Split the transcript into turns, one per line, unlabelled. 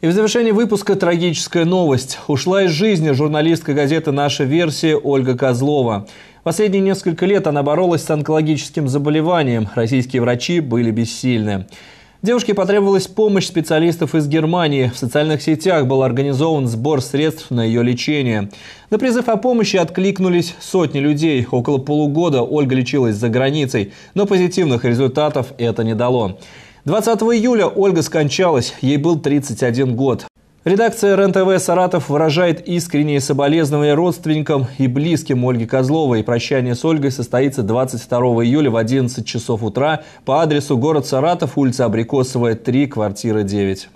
И в завершении выпуска трагическая новость. Ушла из жизни журналистка газеты «Наша версия» Ольга Козлова. Последние несколько лет она боролась с онкологическим заболеванием. Российские врачи были бессильны. Девушке потребовалась помощь специалистов из Германии. В социальных сетях был организован сбор средств на ее лечение. На призыв о помощи откликнулись сотни людей. Около полугода Ольга лечилась за границей, но позитивных результатов это не дало. 20 июля Ольга скончалась, ей был 31 год. Редакция РЕН-ТВ «Саратов» выражает искренние соболезнования родственникам и близким Ольги Козловой. Прощание с Ольгой состоится 22 июля в 11 часов утра по адресу город Саратов, улица Абрикосовая, 3, квартира 9.